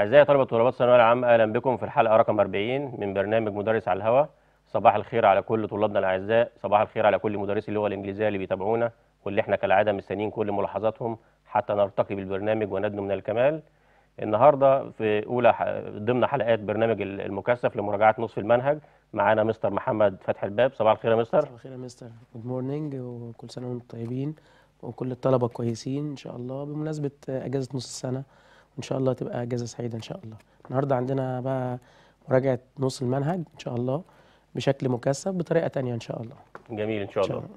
أعزائي طلبة وطلبات الثانوية العامة أهلا بكم في الحلقة رقم 40 من برنامج مدرس على الهواء صباح الخير على كل طلابنا الأعزاء صباح الخير على كل مدرسي اللغة الإنجليزية اللي بيتابعونا واللي احنا كالعادة مستنيين كل ملاحظاتهم حتى نرتقي بالبرنامج وندنو من الكمال النهارده في أولى ضمن حلقات برنامج المكثف لمراجعة نصف المنهج معانا مستر محمد فتحي الباب صباح الخير يا مستر صباح الخير يا مستر جود مورنينج وكل سنة وانتم طيبين وكل الطلبة كويسين إن شاء الله بمناسبة أجازة نص السنة وان شاء الله تبقى اجازه سعيده ان شاء الله النهارده عندنا بقى مراجعه نص المنهج ان شاء الله بشكل مكثف بطريقه تانية ان شاء الله جميل ان شاء, إن شاء الله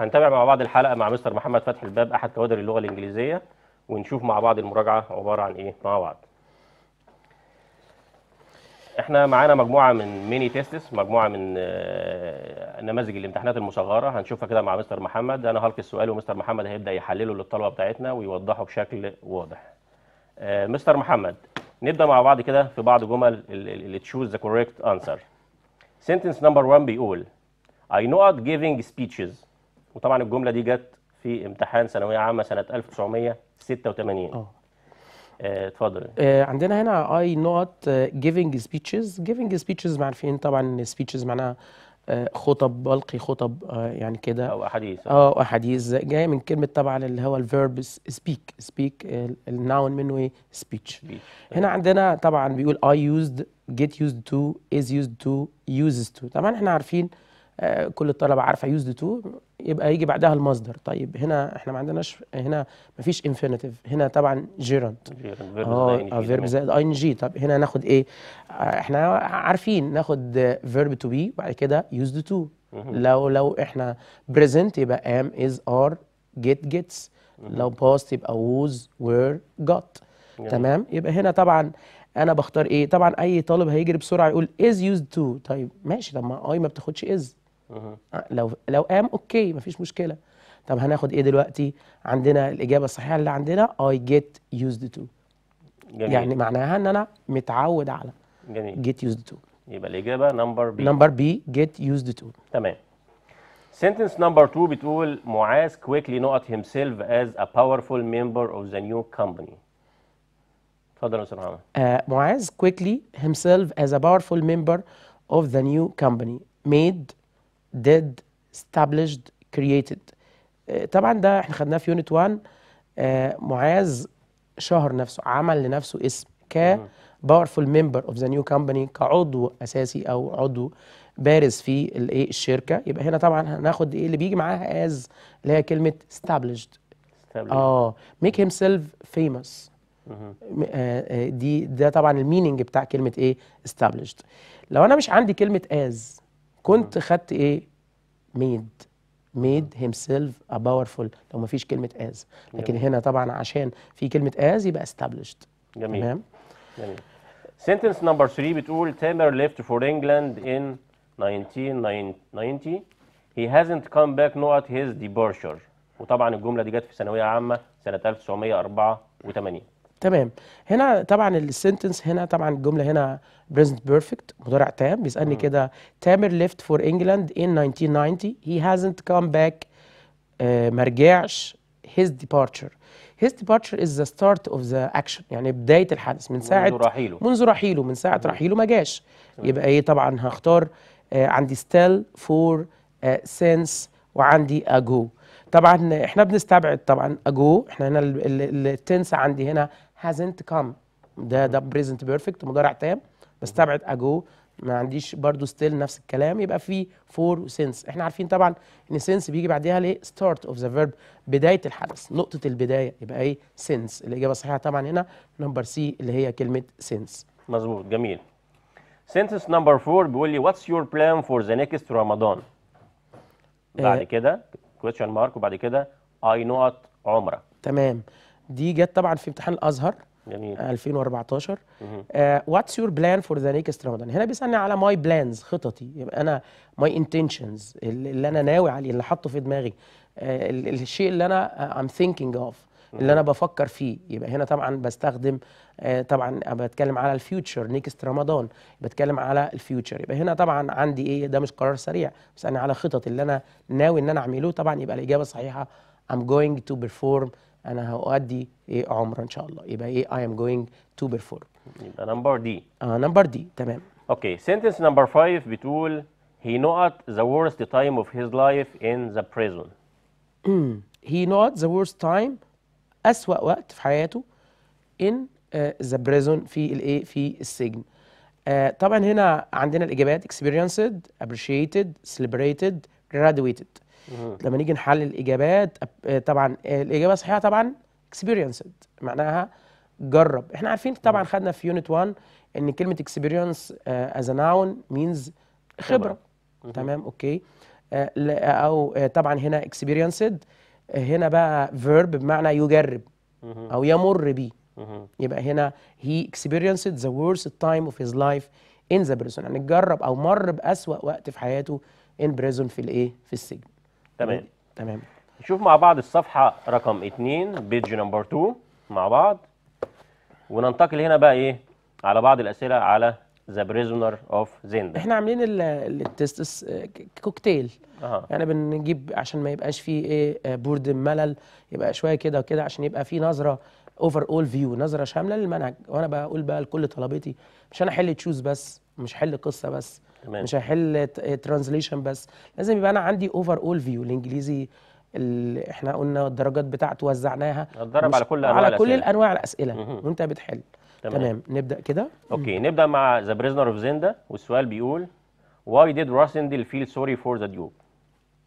هنتابع مع بعض الحلقه مع مستر محمد فتح الباب احد كوادر اللغه الانجليزيه ونشوف مع بعض المراجعه عباره عن ايه مع بعض احنا معانا مجموعه من ميني تيستس مجموعه من آه، نماذج الامتحانات المصغره هنشوفها كده مع مستر محمد انا هلقي السؤال ومستر محمد هيبدا يحلله للطلبه بتاعتنا ويوضحه بشكل واضح آه، مستر محمد نبدا مع بعض كده في بعض جمل اللي تشوز ذا كوريكت انسر سنتنس نمبر 1 بيقول اي نوت جيفينج سبيتشز وطبعا الجمله دي جت في امتحان ثانويه عامه سنه 1986 اه. اه اتفضل آه عندنا هنا اي نوت giving سبيتشز giving سبيتشز معرفين إيه؟ طبعا سبيتشز معناها آه، خطب بلقي خطب آه، يعني كده او احاديث اه احاديث جايه من كلمه طبعا اللي هو الفيرب سبيك سبيك الناون منه ايه سبيتش هنا عندنا طبعا بيقول اي يوزد جيت يوزد تو از يوزد تو يوزز تو طبعا احنا عارفين آه، كل الطلبه عارفه يوز تو يبقى يجي بعدها المصدر طيب هنا احنا ما عندناش هنا ما فيش انفينيتيف هنا طبعا جيرنت اه فيرب زائد اي ان جي طب هنا ناخد ايه آه، احنا عارفين ناخد فيرب تو بي وبعد كده يوز تو لو لو احنا بريزنت يبقى ام از ار جيت جيتس لو باست يبقى ووز وير جوت تمام يبقى هنا طبعا انا بختار ايه طبعا اي طالب هيجري بسرعه يقول از يوز تو طيب ماشي طب ما اي ما بتاخدش از آه، لو لو قام اوكي مفيش مشكله طب هناخد ايه دلوقتي عندنا الاجابه الصحيحه اللي عندنا اي جيت يوزد تو يعني معناها ان انا متعود على جميل جيت يوزد تو يبقى الاجابه نمبر بي نمبر بي جيت يوزد تو تمام سنتنس نمبر 2 بتقول معاذ كويكلي نوت هيم سيلف از ا باورفول ممبر اوف ذا نيو كومباني اتفضل يا استاذ محمد آه، معاذ كويكلي هيم سيلف از ا باورفول ممبر اوف ذا نيو كومباني ميد ديد established created آه، طبعا ده احنا خدناه في يونت 1 آه، معاذ شهر نفسه عمل لنفسه اسم ك باورفول ممبر اوف ذا نيو كومباني كعضو اساسي او عضو بارز في الايه الشركه يبقى هنا طبعا هناخد ايه اللي بيجي معاها از اللي هي كلمه established اه ميك هيم سيلف فيموس دي ده طبعا الميننج بتاع كلمه ايه استابلشد لو انا مش عندي كلمه از كنت آه. خدت ايه ميد ميد هيم سيلف ا باورفول لو ما فيش كلمه از لكن جميل. هنا طبعا عشان في كلمه از يبقى استابليشد جميل تمام جميل سنتنس نمبر 3 بتقول تامر ليفت فور انجلاند ان 1990 he hasn't come back not his departure وطبعا الجمله دي جت في ثانويه عامه سنه 1984 تمام هنا طبعا السنتنس هنا طبعا الجمله هنا بريزنت بيرفكت مضارع تام بيسالني كده تامر ليفت فور انجلاند ان 1990 هي هازنت كام باك ما رجعش هيز ديبارتشر هيز ديبارتشر از ذا ستارت اوف ذا اكشن يعني بدايه الحدث من ساعه منذ رحيله منذ رحيله من ساعه رحيله ما جاش يبقى ايه طبعا هختار آه عندي ستيل فور سينس وعندي اجو طبعا احنا بنستبعد طبعا اجو احنا هنا التنس عندي هنا هازنت كام ده ده بريزنت بيرفكت مضارع تام بستبعد اجو ما عنديش برضو ستيل نفس الكلام يبقى في فور وسنس احنا عارفين طبعا ان سنس بيجي بعديها ليه ستارت اوف ذا فيرب بدايه الحدث نقطه البدايه يبقى ايه سنس الاجابه الصحيحه طبعا هنا نمبر سي اللي هي كلمه سنس مظبوط جميل سنتنس نمبر فور بيقول لي واتس يور بلان فور ذا نيكست رمضان بعد آه. كده كويشن مارك وبعد كده اي نوت عمره تمام دي جت طبعا في امتحان الازهر جميل 2014 واتس يور بلان فور ذا نيكست رمضان هنا بيسالني على ماي بلانز خططي يبقى انا ماي انتنشنز اللي انا ناوي عليه اللي حاطه في دماغي uh, الشيء اللي انا ام ثينكينج اوف اللي انا بفكر فيه يبقى هنا طبعا بستخدم آه طبعا بتكلم على الفيوتشر نيكست رمضان بتكلم على الفيوتشر يبقى هنا طبعا عندي ايه ده مش قرار سريع بس انا على خطط اللي انا ناوي ان انا اعمله طبعا يبقى الاجابه صحيحه ام جوينج تو بيرفورم انا هؤدي ايه عمره ان شاء الله يبقى ايه اي ام جوينج تو بيرفورم يبقى نمبر دي اه نمبر دي تمام اوكي سنتنس نمبر 5 بتقول he not the worst time of his life in the prison hmm. he not the worst time أسوأ وقت في حياته in ذا آه، uh, prison في الايه في السجن uh, طبعا هنا عندنا الاجابات experienced appreciated celebrated graduated لما نيجي نحلل الاجابات آه، طبعا آه، الاجابه الصحيحه طبعا اكسبيرينسد معناها جرب احنا عارفين طبعا خدنا في يونت 1 ان كلمه اكسبيرينس از ناون مينز خبره تمام اوكي آه، او طبعا هنا اكسبيرينسد هنا بقى فيرب بمعنى يجرب او يمر بيه يبقى هنا هي اكسبيرينسد ذا worst تايم اوف هيز لايف ان ذا بريزون يعني جرب او مر بأسوأ وقت في حياته ان بريزون في الايه في السجن تمام تمام نشوف مع بعض الصفحه رقم 2 بيج نمبر 2 مع بعض وننتقل هنا بقى ايه على بعض الاسئله على ذا بريزونر اوف زيندا احنا عاملين التست كوكتيل أه. يعني بنجيب عشان ما يبقاش فيه ايه آه، بورد ملل يبقى شويه كده وكده عشان يبقى فيه نظره اوفر اول فيو نظره شامله للمنهج وانا بقول بقى لكل طلبتي مش انا احل تشوز بس مش احل قصه بس تمام. مش هحل ترانزليشن بس لازم يبقى انا عندي اوفر اول فيو الانجليزي اللي احنا قلنا الدرجات بتاعته وزعناها هتدرب على كل انواع على كل الانواع الاسئله وانت بتحل تمام, تمام. نبدا كده اوكي نبدا مع ذا بريزنر اوف زيندا والسؤال بيقول واي ديد راسندل فيل سوري فور ذا ديوك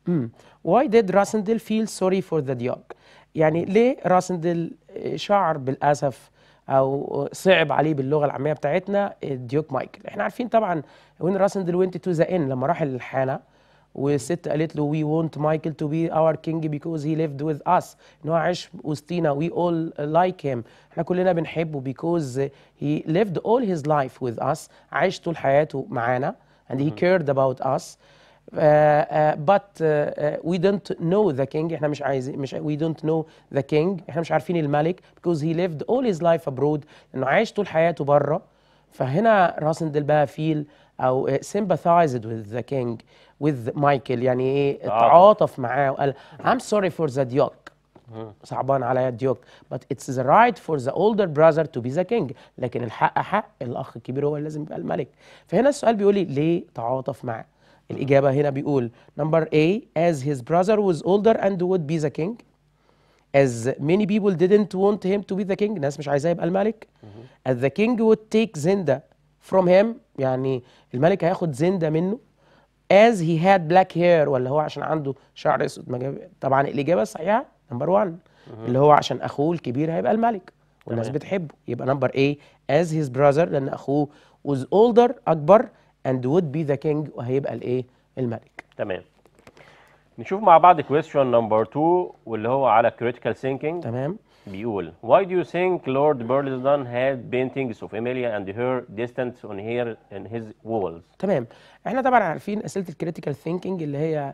امم واي ديد Rossendale فيل سوري فور ذا ديوك يعني ليه راسندل شعر بالاسف او صعب عليه باللغه العاميه بتاعتنا ديوك مايكل احنا عارفين طبعا وين راسندل وينت تو ذا ان لما راح للحانه والست قالت له وي وونت مايكل تو بي اور كينج بيكوز هي ليفد وذ اس ان هو عاش وسطينا وي اول لايك هيم احنا كلنا بنحبه بيكوز هي ليفد اول هيز لايف وذ اس عاش طول حياته معانا and he cared about us بات وي دونت نو ذا كينج احنا مش عايزين مش وي دونت نو ذا كينج احنا مش عارفين الملك بيكوز هي ليفد اول هيز لايف ابرود انه عايش طول حياته بره فهنا راسندل بقى فيل او uh, sympathized وذ ذا كينج وذ مايكل يعني ايه تعاطف معاه وقال ام سوري فور ذا ديوك صعبان عليا ديوك but it's the right for the older brother to be the king لكن الحق حق الاخ الكبير هو اللي لازم يبقى الملك فهنا السؤال بيقول لي ليه تعاطف معاه الإجابة هنا بيقول number A as his brother was older and would be the king as many people didn't want him to be the king ناس مش عايزاه يبقى الملك as the king would take Zinda from him يعني الملك هياخد زندا منه as he had black hair ولا هو عشان عنده شعر اسود طبعا الإجابة الصحيحة نمبر 1 اللي هو عشان أخوه الكبير هيبقى الملك والناس بتحبه يبقى نمبر A as his brother لأن أخوه was older أكبر and would be the king وهيبقى الايه الملك تمام نشوف مع بعض كويستشن نمبر 2 واللي هو على critical thinking تمام بيقول why do you think Lord Burlington had paintings of Emilia and her distance on here in his walls تمام احنا طبعا عارفين اسئله الكريتيكال ثينكينج اللي هي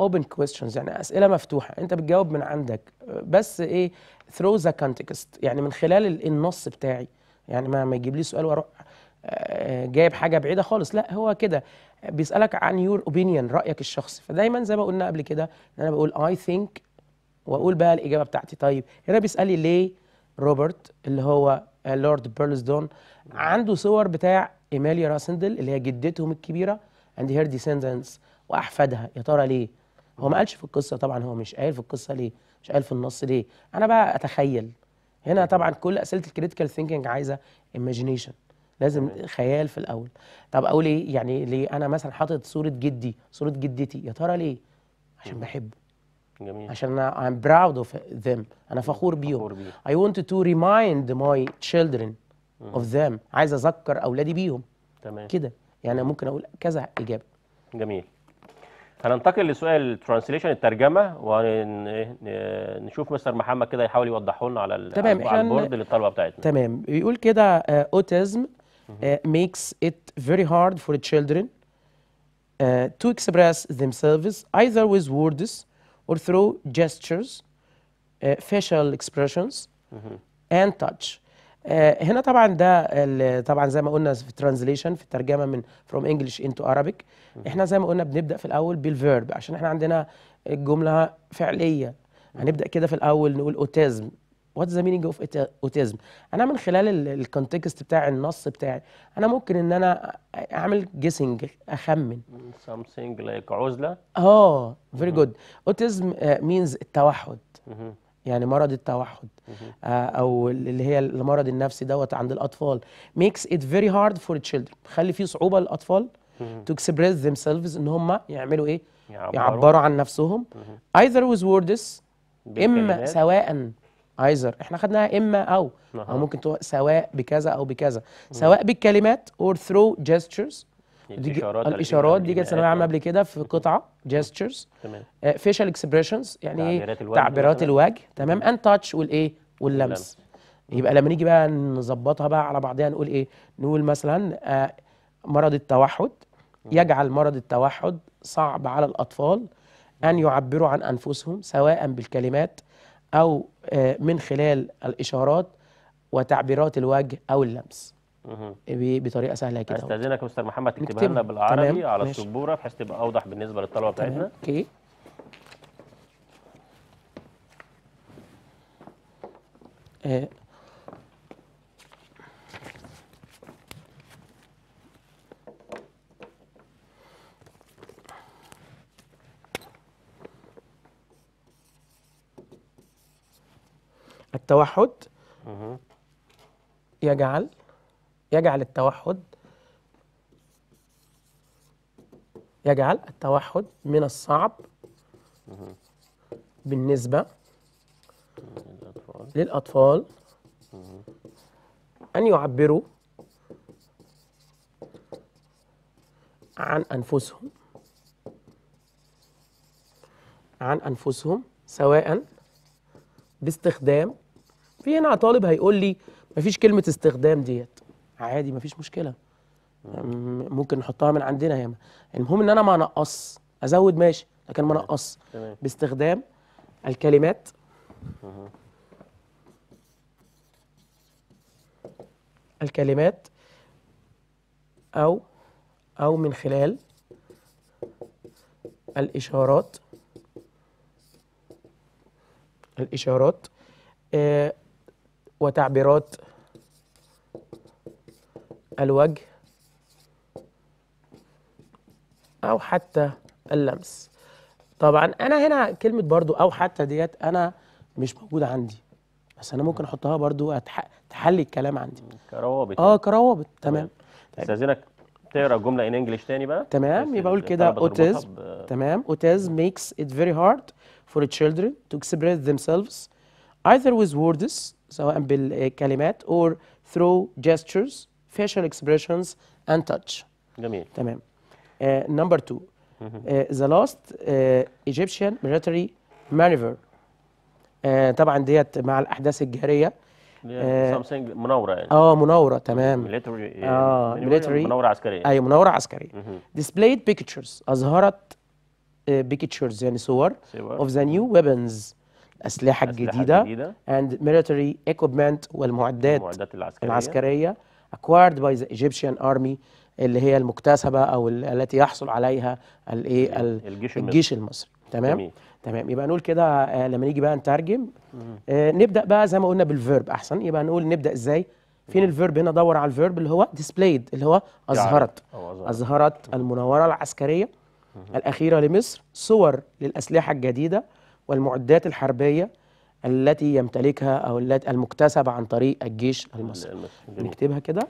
اوبن آه، uh, questions يعني اسئله مفتوحه انت بتجاوب من عندك بس ايه through the context يعني من خلال النص بتاعي يعني ما ما يجيب لي سؤال واروح آه، جايب حاجه بعيده خالص لا هو كده بيسالك عن يور اوبينيون رايك الشخصي فدايما زي ما قلنا قبل كده ان انا بقول اي ثينك واقول بقى الاجابه بتاعتي طيب هنا بيسال لي ليه روبرت اللي هو لورد بيرلزدون عنده صور بتاع ايماليا راسندل اللي هي جدتهم الكبيره اند هير ديسندنس واحفادها يا ترى ليه هو ما قالش في القصه طبعا هو مش قايل في القصه ليه مش قايل في النص ليه انا بقى اتخيل هنا طبعا كل اسئله الكريتيكال ثينكينج عايزه ايماجينيشن لازم خيال في الاول طب اقول ايه يعني ليه انا مثلا حاطط صوره جدي صوره جدتي يا ترى ليه عشان بحبه جميل عشان انا I'm proud of them انا فخور بيهم فخور بيه. I want to remind my children مم. of them عايز اذكر اولادي بيهم تمام كده يعني ممكن اقول كذا اجابه جميل هننتقل لسؤال الترانسليشن الترجمه ونشوف مستر محمد كده يحاول يوضحه لنا على تمام على البورد للطلبه بتاعتنا تمام بيقول كده اوتيزم آه، uh, makes it very hard for children uh, to express themselves either with words or through gestures, uh, facial expressions, and touch. هنا طبعا ده طبعا زي ما قلنا في ترانزليشن في الترجمه من from English into Arabic احنا زي ما قلنا بنبدا في الاول بالفيرب عشان احنا عندنا الجمله فعليه هنبدا كده في الاول نقول autism وات ذا مينينج اوف اوتيزم انا من خلال الكونتكست بتاع النص بتاعي انا ممكن ان انا اعمل جيسنج اخمن something like عزله اه فيري جود اوتيزم مينز التوحد يعني مرض التوحد آه، او اللي هي المرض النفسي دوت عند الاطفال makes it very hard for children بخلي فيه صعوبه للاطفال to express themselves ان هم يعملوا ايه يعبروا, يعبروا عن نفسهم ايذر ويز ووردز اما سواء ايزر احنا خدناها اما او او ممكن تقول سواء بكذا او بكذا سواء بالكلمات اور ثرو جيستشرز الاشارات الاشارات دي كانت ثانويه عامه قبل كده في قطعه جيستشرز تمام فيشال آه، اكسبريشنز يعني تعبيرات الوجه تعبيرات الوجه تمام ان تاتش والايه واللمس يبقى لما نيجي بقى نظبطها بقى على بعضها نقول ايه نقول مثلا آه، مرض التوحد يجعل مرض التوحد صعب على الاطفال ان يعبروا عن انفسهم سواء بالكلمات أو آه، من خلال الإشارات وتعبيرات الوجه أو اللمس بطريقه سهله كده استاذنك مستر محمد تكتبها لنا بالعربي تمام. على السبوره بحيث تبقى اوضح بالنسبه للطلبه بتاعتنا اوكي آه التوحد يجعل يجعل التوحد يجعل التوحد من الصعب بالنسبة للأطفال أن يعبروا عن أنفسهم عن أنفسهم سواء باستخدام في هنا طالب هيقول لي مفيش كلمه استخدام ديت عادي مفيش مشكله ممكن نحطها من عندنا هنا المهم ان انا ما انقص ازود ماشي لكن ما انقص باستخدام الكلمات الكلمات او او من خلال الاشارات الاشارات آه وتعبيرات الوجه او حتى اللمس طبعا انا هنا كلمه برضو او حتى ديت انا مش موجوده عندي بس انا ممكن احطها برضو تحلي الكلام عندي كروابط يعني. اه كروابط تمام استاذنك طيب. تقرا الجمله ان انجلش تاني بقى تمام يبقى اقول كده اوتيز تمام اوتيز ميكس ات فيري هارد فور children to express themselves either with words سواء بالكلمات or through gestures facial expressions and touch جميل تمام نمبر 2 ذا لاست ايجيبشن ميليتري مانيفر طبعا ديت مع الاحداث الجهريه آه، something مناوره يعني اه مناوره تمام military. يعني اه مناوره عسكريه ايوه مناوره عسكريه displayed pictures اظهرت آه، pictures يعني صور صور. of the new weapons. الأسلحة الجديدة جديدة. and military equipment والمعدات المعدات العسكرية, العسكرية acquired by the Egyptian army اللي هي المكتسبة أو التي يحصل عليها الايه الجيش, الجيش المصري تمام جميل. تمام يبقى نقول كده آه لما نيجي بقى نترجم آه نبدا بقى زي ما قلنا بالفيرب احسن يبقى نقول نبدا ازاي فين الفيرب هنا دور على الفيرب اللي هو ديسبلايد اللي هو يعني، اظهرت اظهرت المناوره العسكريه الاخيره لمصر صور للاسلحه الجديده والمعدات الحربية التي يمتلكها أو التي المكتسبة عن طريق الجيش المصري نكتبها كده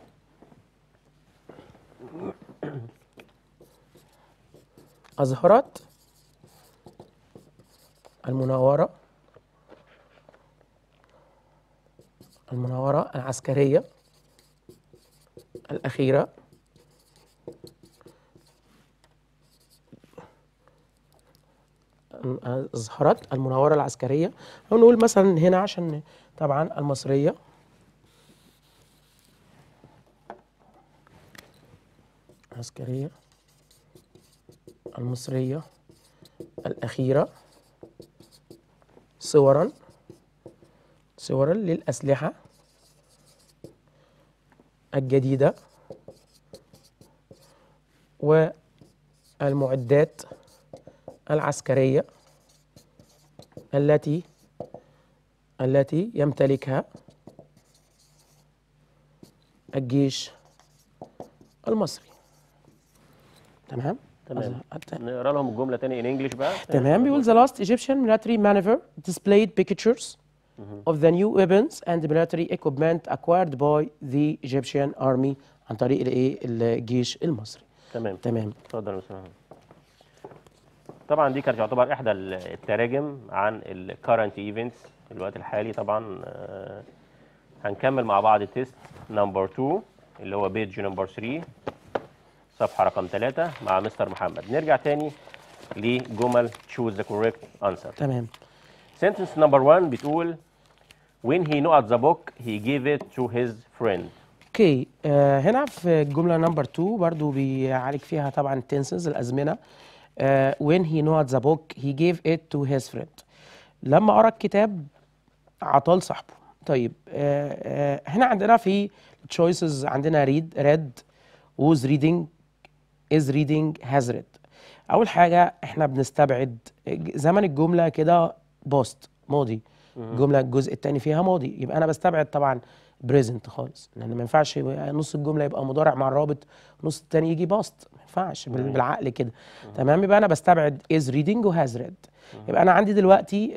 أظهرت المناورة المناورة العسكرية الأخيرة اظهرت المناوره العسكريه هنقول مثلا هنا عشان طبعا المصريه العسكريه المصريه الاخيره صورا صورا للاسلحه الجديده والمعدات العسكريه التي التي يمتلكها الجيش المصري تمام تمام نقرا لهم الجمله تاني ان انجلش بقى تمام بيقول the last Egyptian military maneuver displayed pictures of the new weapons and military equipment acquired by the Egyptian army عن طريق الايه الجيش المصري تمام تمام اتفضل يا استاذ طبعا دي كانت تعتبر احدى التراجم عن الكرنت ايفنتس الوقت الحالي طبعا آه، هنكمل مع بعض تيست نمبر 2 اللي هو بيج نمبر 3 صفحه رقم 3 مع مستر محمد نرجع تاني لجمل تشوز ذا كوريكت انسر تمام سنتنس نمبر 1 بتقول when he knew at the book he gave it to his friend اوكي okay. uh, هنا في الجمله نمبر 2 برضو بيعالج فيها طبعا التنسز الازمنه uh, when he knew the book he gave it to his friend لما قرا الكتاب عطاه لصاحبه طيب uh, uh, هنا عندنا في choices عندنا read read was reading is reading has read اول حاجه احنا بنستبعد زمن الجمله كده بوست ماضي الجمله الجزء الثاني فيها ماضي يبقى انا بستبعد طبعا بريزنت خالص لان ما ينفعش نص الجمله يبقى مضارع مع الرابط نص الثاني يجي باست ينفعش بالعقل كده تمام يبقى انا بستبعد از ريدنج وهاز ريد يبقى انا عندي دلوقتي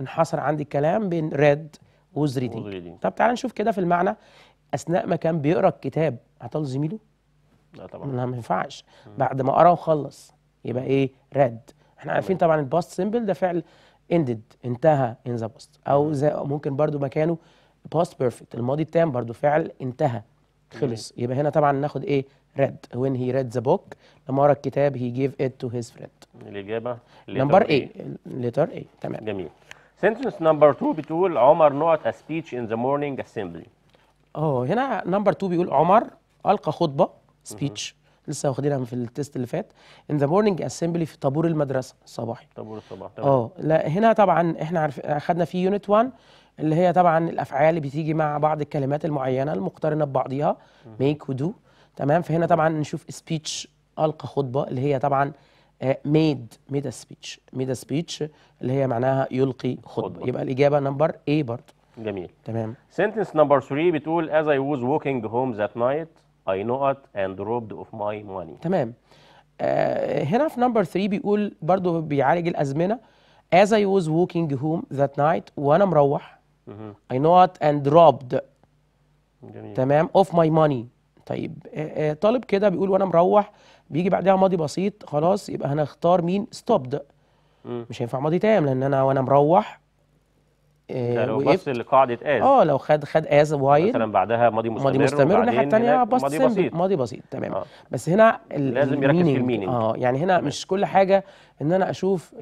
انحصر عندي الكلام بين ريد وز ريدنج طب تعال نشوف كده في المعنى اثناء ما كان بيقرا الكتاب عطاه زميله لا طبعا ما ينفعش بعد ما قرا وخلص يبقى ايه ريد احنا عارفين طبعا الباست سيمبل ده فعل اندد انتهى ان ذا باست او زي ممكن برضو مكانه باست بيرفكت الماضي التام برضو فعل انتهى خلص يبقى هنا طبعا ناخد ايه read when he read the book لما قرا الكتاب he gave it to his friend الإجابة نمبر A letter A تمام جميل sentence number 2 بتقول عمر نوت a speech in the morning assembly اه هنا نمبر 2 بيقول عمر ألقى خطبة speech لسه واخدينها في التيست اللي فات ان ذا مورنينج assembly في طابور المدرسه الصباحي طابور الصباح تمام اه لا هنا طبعا احنا عارف اخدنا فيه يونت 1 اللي هي طبعا الافعال اللي بتيجي مع بعض الكلمات المعينه المقترنه ببعضها ميك ودو تمام فهنا طبعا نشوف سبيتش القى خطبه اللي هي طبعا ميد ميد سبيتش ميد سبيتش اللي هي معناها يلقي خطبه, خطب. يبقى الاجابه نمبر اي برضه جميل تمام سنتنس نمبر 3 بتقول as I was walking home that night I know it and robbed of my money تمام آه هنا في نمبر 3 بيقول برضه بيعالج الازمنه as I was walking home that night وانا مروح I know it and robbed جميل. تمام of my money طيب آه، آه، طالب كده بيقول وانا مروح بيجي بعدها ماضي بسيط خلاص يبقى هنختار مين ستوبد مش هينفع ماضي تام لان انا وانا مروح آه، لو بص لقاعده از اه لو خد خد از وايد مثلا بعدها ماضي مستمر ماضي مستمر والناحيه الثانيه ماضي بسيط ماضي بسيط تمام آه. بس هنا لازم يركز في المينينج اه يعني هنا تمام. مش كل حاجه ان انا اشوف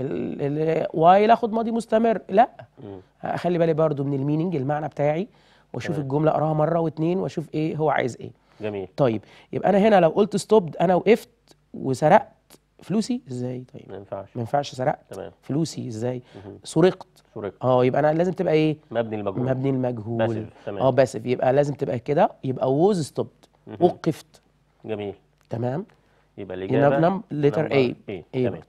وايل اخد ماضي مستمر لا مم. اخلي بالي برضو من المينينج المعنى بتاعي واشوف تمام. الجمله اقراها مره واثنين واشوف ايه هو عايز ايه جميل طيب يبقى انا هنا لو قلت ستوب انا وقفت وسرقت فلوسي ازاي طيب ما ينفعش ما ينفعش سرقت تمام. فلوسي ازاي سرقت سرقت اه يبقى انا لازم تبقى ايه مبني المجهول مبني المجهول باسف تمام اه باسف يبقى لازم تبقى كده يبقى ووز ستوب وقفت جميل تمام يبقى الاجابه نم لتر اي اي تمام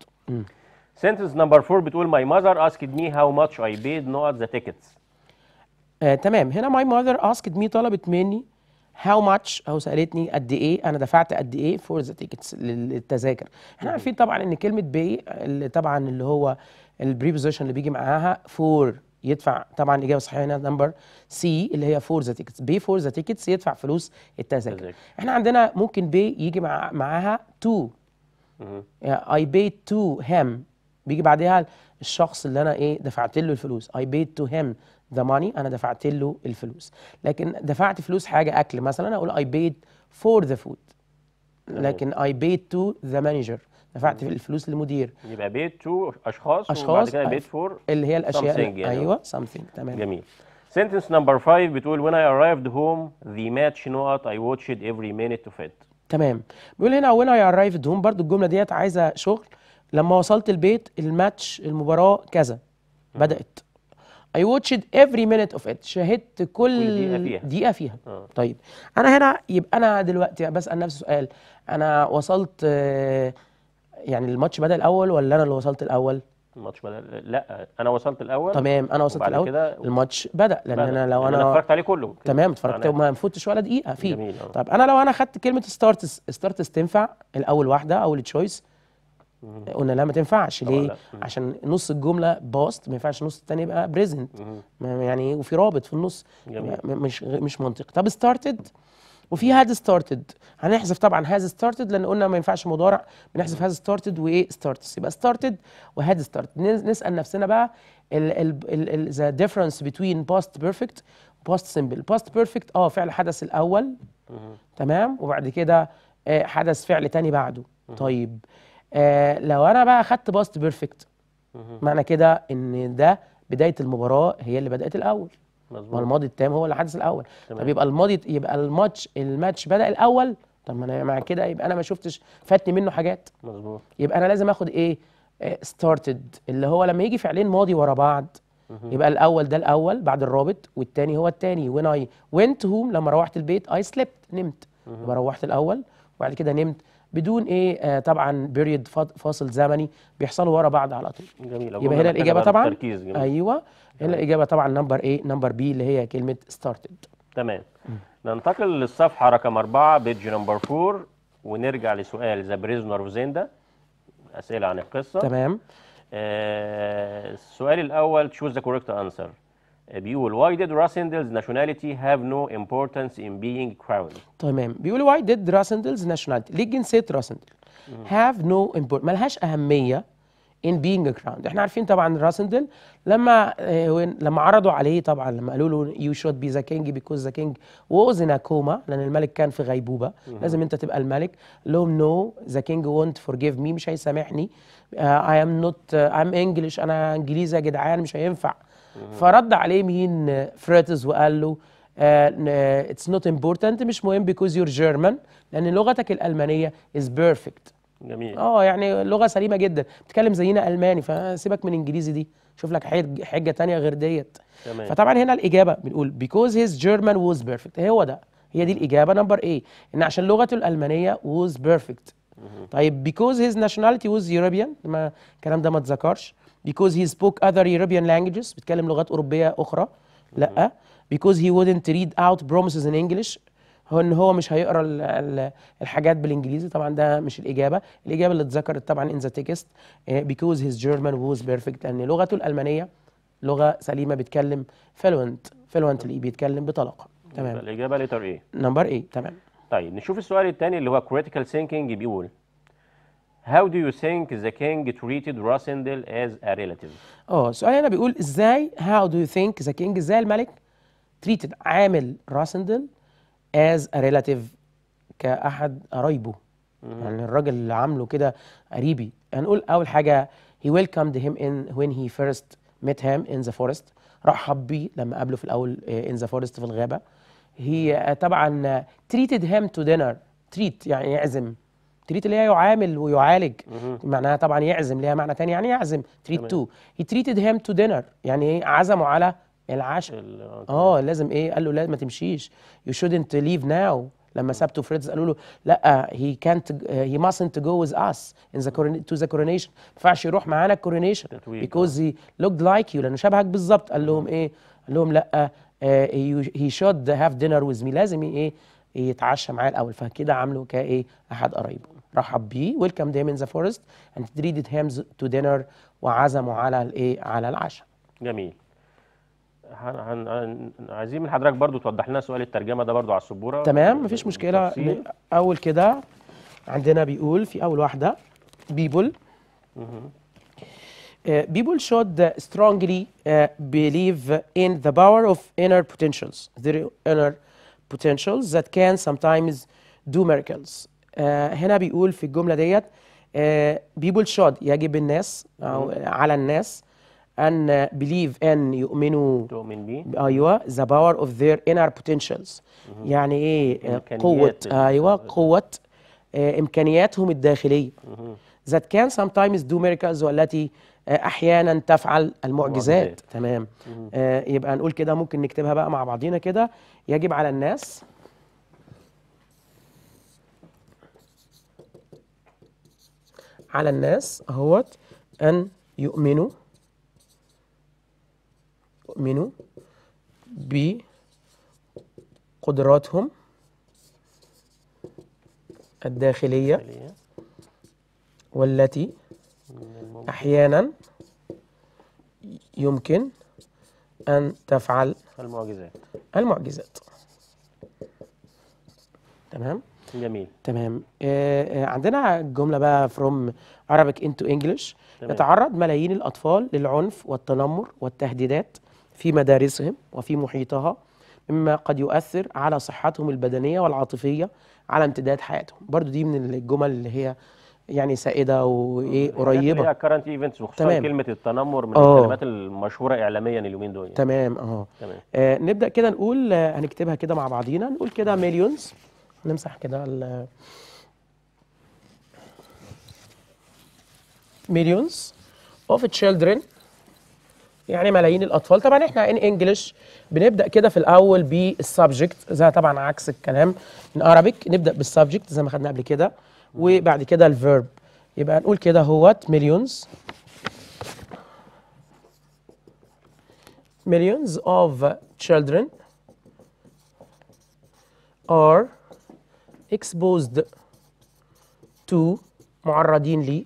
سنتنس نمبر 4 بتقول ماي ماذر اسكد مي هاو ماتش اي بيد نوت ذا تيكتس تمام هنا ماي ماذر اسكد مي طلبت مني هاو ماتش او سالتني قد ايه انا دفعت قد ايه فور ذا تيكتس للتذاكر احنا عارفين طبعا ان كلمه بي اللي طبعا اللي هو البريبوزيشن اللي بيجي معاها فور يدفع طبعا الاجابه الصحيحه هنا نمبر سي اللي هي فور ذا تيكتس بي فور ذا تيكتس يدفع فلوس التذاكر احنا عندنا ممكن بي يجي مع معاها تو اي بي تو هيم بيجي بعدها الشخص اللي انا ايه دفعت له الفلوس اي بي تو هيم ذا ماني انا دفعت له الفلوس لكن دفعت فلوس حاجه اكل مثلا اقول اي بيد فور ذا فود لكن اي بيد تو ذا مانجر دفعت مم. الفلوس للمدير يبقى بيت تو اشخاص اشخاص وبعد كده بيت فور اللي هي الاشياء something يعني. ايوه سمثينج تمام جميل سنتنس نمبر 5 بتقول when I arrived home the match not I watched every minute of it تمام بيقول هنا when I arrived home برضو الجمله ديت عايزه شغل لما وصلت البيت الماتش المباراه كذا بدات I watched every minute of it شاهدت كل دقيقة فيها, دقيقة فيها. آه. طيب أنا هنا يبقى أنا دلوقتي بسأل نفسي سؤال أنا وصلت آه، يعني الماتش بدأ الأول ولا أنا اللي وصلت الأول؟ الماتش بدأ لا أنا وصلت الأول تمام أنا وصلت الأول كده الماتش بدأ لأن بدأ. أنا لو أنا, أنا اتفرجت عليه كله تمام اتفرجت وما فوتش ولا دقيقة فيه جميل. آه. طب أنا لو أنا خدت كلمة ستارتس ستارتس تنفع الأول واحدة أول تشويس قلنا لا ما تنفعش ليه؟ عشان نص الجمله باست ما ينفعش النص الثاني يبقى بريزنت يعني وفي رابط في النص جميل. مش مش منطقي طب ستارتد وفي هاد ستارتد هنحذف طبعا هاز ستارتد لان قلنا ما ينفعش مضارع بنحذف هاز ستارتد وايه ستارتس يبقى ستارتد وهاد ستارتد نسال نفسنا بقى ذا ديفرنس بتوين باست بيرفكت باست سمبل باست بيرفكت اه فعل حدث الاول تمام وبعد كده آه، حدث فعل تاني بعده طيب آه لو انا بقى اخدت باست بيرفكت معنى كده ان ده بدايه المباراه هي اللي بدات الاول مظبوط والماضي التام هو اللي حدث الاول تمام. طب يبقى الماضي يبقى الماتش الماتش بدا الاول طب ما انا مع كده يبقى انا ما شفتش فاتني منه حاجات مظبوط يبقى انا لازم اخد ايه ستارتد آه، اللي هو لما يجي فعلين ماضي ورا بعض يبقى الاول ده الاول بعد الرابط والتاني هو التاني وين اي وينت هوم لما روحت البيت اي سليبت نمت يبقى روحت الاول وبعد كده نمت بدون ايه آه، طبعا بيريد فاصل زمني بيحصلوا ورا بعض على طول جميل يبقى هنا أيوة. الاجابه طبعا ايوه هنا الاجابه طبعا نمبر ايه نمبر بي اللي هي كلمه ستارتد تمام ننتقل للصفحه رقم أربعة بيج نمبر 4 ونرجع لسؤال ذا بريزنر اوف زيندا اسئله عن القصه تمام آه السؤال الاول تشوز ذا كوريكت انسر بيقول why did Rasendel's nationality have no importance in being crowned تمام بيقول why did Rasendel's nationality ليه جنسية راسندل have no importance ملهاش أهمية in being crowned احنا عارفين طبعا راسندل لما آه لما عرضوا عليه طبعا لما قالوا له you should be the king because the king was in a coma لأن الملك كان في غيبوبة لازم أنت تبقى الملك لهم no the king won't forgive me مش هيسامحني uh, I am not uh, I'm English أنا إنجليزي يا جدعان مش هينفع فرد عليه مين فريتز وقال له اتس نوت امبورتنت مش مهم بيكوز يور جيرمان لان لغتك الالمانيه از بيرفكت جميل اه يعني لغه سليمه جدا بتتكلم زينا الماني فسيبك من الانجليزي دي شوف لك حجه تانية غير ديت تمام فطبعا هنا الاجابه بنقول بيكوز هيز جيرمان ووز بيرفكت هو ده هي دي الاجابه نمبر ايه ان عشان لغته الالمانيه ووز بيرفكت طيب بيكوز هيز ناشوناليتي ووز يوروبيان الكلام ده ما اتذكرش because he spoke other European languages بيتكلم لغات أوروبية أخرى لا because he wouldn't read out promises in English هو ان هو مش هيقرا الحاجات بالانجليزي طبعا ده مش الاجابه الاجابه اللي اتذكرت طبعا ان ذا text eh, because his German was perfect لان لغته الالمانيه لغه سليمه بيتكلم فلونت اللي بيتكلم بطلاقه تمام الاجابه ليتر ايه نمبر ايه تمام طيب نشوف السؤال الثاني اللي هو critical thinking بيقول How do you think the king treated Rosendel as a relative? اه السؤال هنا بيقول ازاي how do you think the king ازاي الملك treated عامل Rosendel as a relative كأحد قرايبه يعني الراجل اللي عامله كده قريبي هنقول أول حاجة he welcomed him in when he first met him in the forest رحب بيه لما قابله في الأول in the forest في الغابة هي طبعا treated him to dinner treat يعني يعزم تريت اللي هي يعامل ويعالج معناها طبعا يعزم ليها معنى تاني يعني يعزم تريت تو هي تريتد هيم تو دينر يعني ايه عزمه على العشاء اه لازم ايه قال له لا ما تمشيش يو شودنت ليف ناو لما سابته فريدز قالوا له لا هي كانت هي ماسنت جو ويز اس ان ذا تو ذا كورونيشن ما ينفعش يروح معانا الكورونيشن بيكوز هي لوكد لايك يو لانه شبهك بالظبط قال لهم ايه؟ قال لهم لا هي شود هاف دينر ويز مي لازم ايه يتعشى معاه الاول فكده عامله كايه احد قرايبه رحب بيه ويلكم دايما ذا فورست اند تريدد هيم تو دينر وعزمه على الايه على العشاء جميل هن هن عايزين من حضرتك برضو توضح لنا سؤال الترجمه ده برضو على السبوره تمام مفيش مشكله اول كده عندنا بيقول في اول واحده بيبل بيبول people آه، should uh, strongly uh, believe in the power of inner potentials, their inner potentials that can sometimes do miracles uh, هنا بيقول في الجملة ديت uh, people should يجب الناس أو على الناس أن believe أن يؤمنوا تؤمن بيه أيوه the power of their inner potentials مم. يعني إيه قوة أيوه قوة إمكانياتهم الداخلية مم. that can sometimes do miracles والتي آه، احيانا تفعل المعجزات تمام آه يبقى نقول كده ممكن نكتبها بقى مع بعضينا كده يجب على الناس على الناس اهوت ان يؤمنوا يؤمنوا بقدراتهم الداخلية والتي أحيانا يمكن أن تفعل المعجزات المعجزات تمام جميل تمام آه, آه، عندنا جملة بقى from Arabic into English تمام. يتعرض ملايين الأطفال للعنف والتنمر والتهديدات في مدارسهم وفي محيطها مما قد يؤثر على صحتهم البدنية والعاطفية على امتداد حياتهم برضو دي من الجمل اللي هي يعني سائده وايه يعني قريبه هي كارنت ايفنتس وخصوصا تمام. كلمه التنمر من أوه. الكلمات المشهوره اعلاميا اليومين دول يعني. تمام اه آه نبدا كده نقول آه، هنكتبها كده مع بعضينا نقول كده مليونز نمسح كده ال مليونز اوف تشيلدرن يعني ملايين الاطفال طبعا احنا ان انجلش بنبدا كده في الاول بالسبجكت ده طبعا عكس الكلام ان ارابيك نبدا بالسبجكت زي ما خدنا قبل كده وبعد كده الفيرب يبقى نقول كده هوت مليونز millions of children are exposed to معرضين ل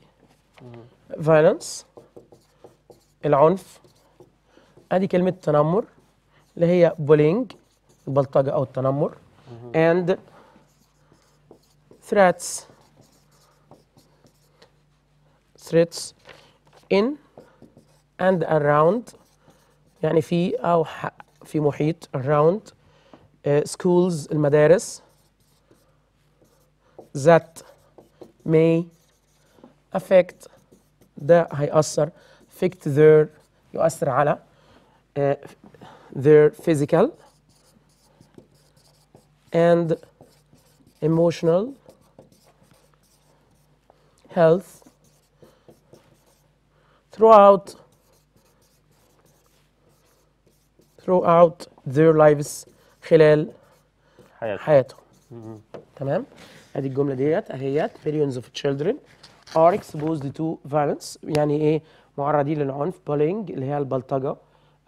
violence العنف ادي كلمه تنمر اللي هي bullying البلطجه او التنمر and threats rates in and around يعني في أو في محيط around uh, schools المدارس that may affect ده هيأثر affect their يؤثر على uh, their physical and emotional health throughout throughout their lives خلال حياتهم تمام ادي الجمله ديت اهيت millions of children are exposed to violence يعني ايه معرضين للعنف bullying اللي هي البلطجه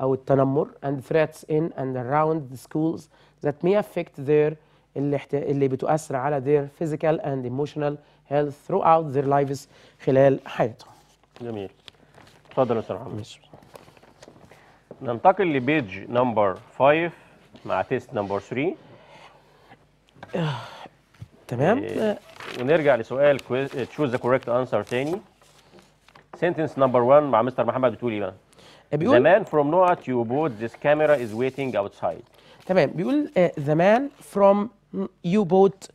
او التنمر and threats in and around the schools that may affect their اللي, احت... اللي بتؤثر على their physical and emotional health throughout their lives خلال حياتهم. جميل. اتفضل يا استاذ محمد ماشي ننتقل لبيج نمبر 5 مع تيست نمبر 3 تمام إيه ونرجع لسؤال تشوز ذا كوريكت انسر تاني سنتنس نمبر 1 مع مستر محمد بتقول ايه بقى؟ آه، بيقول زمان فروم نوعت يو بوت ذيس كاميرا از ويتنج outside تمام بيقول زمان فروم يو بوت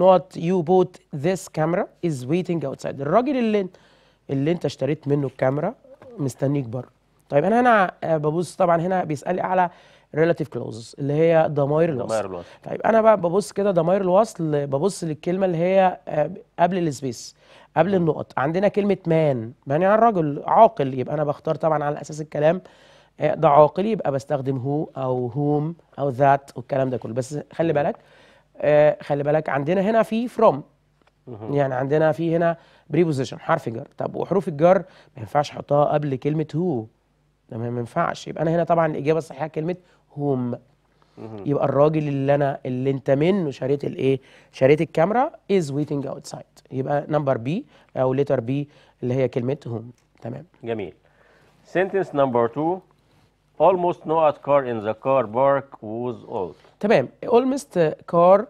not يو بوت ذيس كاميرا از ويتنج outside الراجل اللي اللي انت اشتريت منه الكاميرا مستنيك بره طيب انا هنا آه، ببص طبعا هنا بيسالي على ريلاتيف كلوزز اللي هي ضماير الوصل ضماير الوصل طيب انا بقى ببص كده ضماير الوصل ببص للكلمه اللي هي آه، قبل السبيس قبل م. النقط عندنا كلمه مان مان يعني الرجل عاقل يبقى انا بختار طبعا على اساس الكلام آه، ده عاقل يبقى بستخدم هو او هوم او ذات والكلام ده كله بس خلي بالك خلي بالك عندنا هنا في فروم يعني عندنا في هنا بريبوزيشن حرف جر طب وحروف الجر ما ينفعش احطها قبل كلمه هو ما ينفعش يبقى انا هنا طبعا الاجابه الصحيحه كلمه هوم يبقى الراجل اللي انا اللي انت منه شريت الايه شريت الكاميرا از ويتنج اوتسايد يبقى نمبر بي او ليتر بي اللي هي كلمه هوم تمام جميل سنتنس نمبر 2 almost no car in the car park was old تمام almost car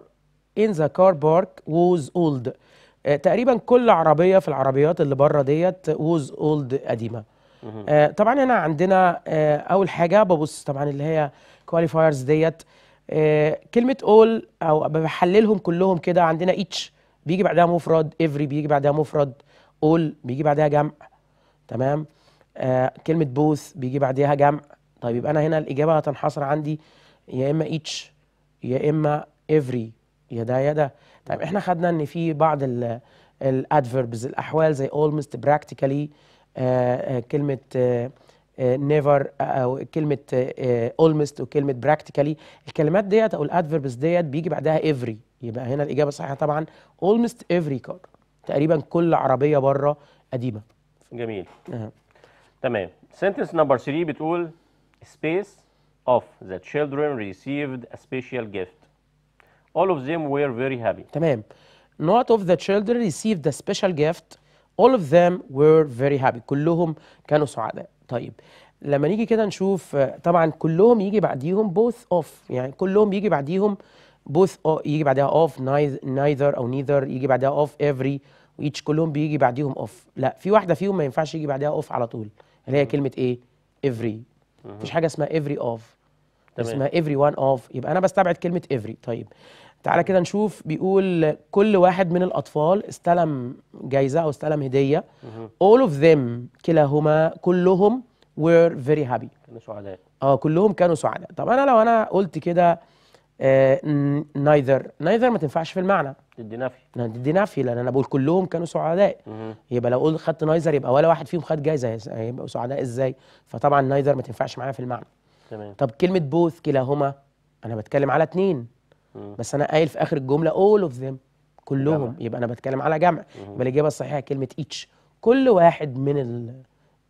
in the car park was old uh, تقريبا كل عربية في العربيات اللي بره ديت was old قديمة uh, طبعا هنا عندنا uh، أول حاجة ببص طبعا اللي هي qualifiers ديت كلمة all أو بحللهم كلهم كده عندنا each بيجي بعدها مفرد every بيجي بعدها مفرد all بيجي بعدها جمع تمام آه كلمة both بيجي بعدها جمع طيب يبقى أنا هنا الإجابة هتنحصر عندي يا إما each يا إما every يا ده يا ده طيب احنا خدنا ان في بعض الادفيربز الاحوال زي almost practically آه، آه، كلمه آه، never نيفر او كلمه اولمست وكلمه براكتيكالي الكلمات ديت او الادفيربس ديت بيجي بعدها every يبقى هنا الاجابه صحيحه طبعا اولمست every car تقريبا كل عربيه بره قديمه جميل أه. تمام سنتنس نمبر 3 بتقول space of the children received a special gift all of them were very happy تمام not of the children received the special gift all of them were very happy كلهم كانوا سعداء طيب لما نيجي كده نشوف طبعا كلهم يجي بعديهم both of يعني كلهم يجي بعديهم both of يجي بعدها of neither او neither يجي بعدها of every each كلهم بيجي بعديهم of لا في واحده فيهم ما ينفعش يجي بعدها of على طول اللي هي كلمه ايه every مفيش حاجه اسمها every of اسمها every one of يبقى انا بستبعد كلمه every طيب تعالى كده نشوف بيقول كل واحد من الأطفال استلم جايزة أو استلم هدية all of them كلاهما كلهم were very happy كانوا سعداء اه كلهم كانوا سعداء طب أنا لو أنا قلت كده آه neither neither ما تنفعش في المعنى تدي نفي تدي نفي لان انا بقول كلهم كانوا سعداء يبقى لو قلت خدت نايزر يبقى ولا واحد فيهم خد جايزه هيبقوا سعداء ازاي فطبعا نايزر ما تنفعش معايا في المعنى تمام طب كلمه بوث كلاهما انا بتكلم على اثنين بس انا قايل في اخر الجمله اول اوف ذيم كلهم جمع. يبقى انا بتكلم على جمع يبقى الاجابه الصحيحه كلمه ايتش كل واحد من ال...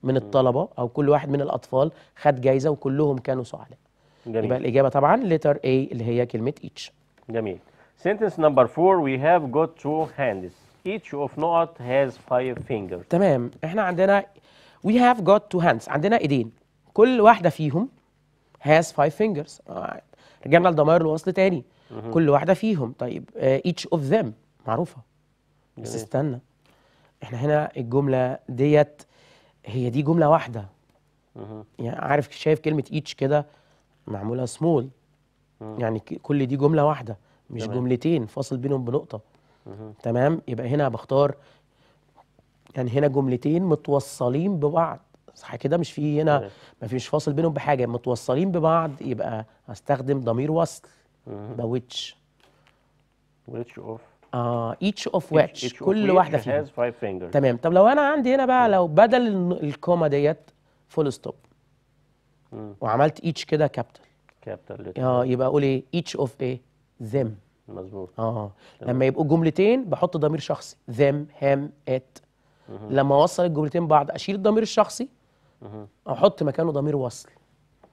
من الطلبه او كل واحد من الاطفال خد جايزه وكلهم كانوا سعداء جميل يبقى الاجابه طبعا ليتر اي اللي هي كلمه ايتش جميل sentence number 4 we have got two hands each of نوت has five fingers تمام احنا عندنا we have got two hands عندنا ايدين كل واحده فيهم has five fingers رجعنا لضمائر الوصل تاني كل واحده فيهم طيب ايتش اوف ذيم معروفه بس استنى احنا هنا الجمله ديت هي دي جمله واحده يعني عارف شايف كلمه ايتش كده معموله سمول يعني كل دي جمله واحده مش جملتين فاصل بينهم بنقطه تمام يبقى هنا بختار يعني هنا جملتين متوصلين ببعض صح كده مش في هنا ما فيش فاصل بينهم بحاجه متوصلين ببعض يبقى هستخدم ضمير وصل ده ويتش ويتش اوف اه ايتش اوف ويتش كل واحده فيهم تمام طب لو انا عندي هنا بقى لو بدل الكوما ديت فول ستوب وعملت ايتش كده كابيتال كابيتال اه يبقى اقول ايه ايتش اوف ايه ذم مظبوط اه لما يبقوا جملتين بحط ضمير شخصي ذم هام ات لما اوصل الجملتين بعض اشيل الضمير الشخصي احط مكانه ضمير وصل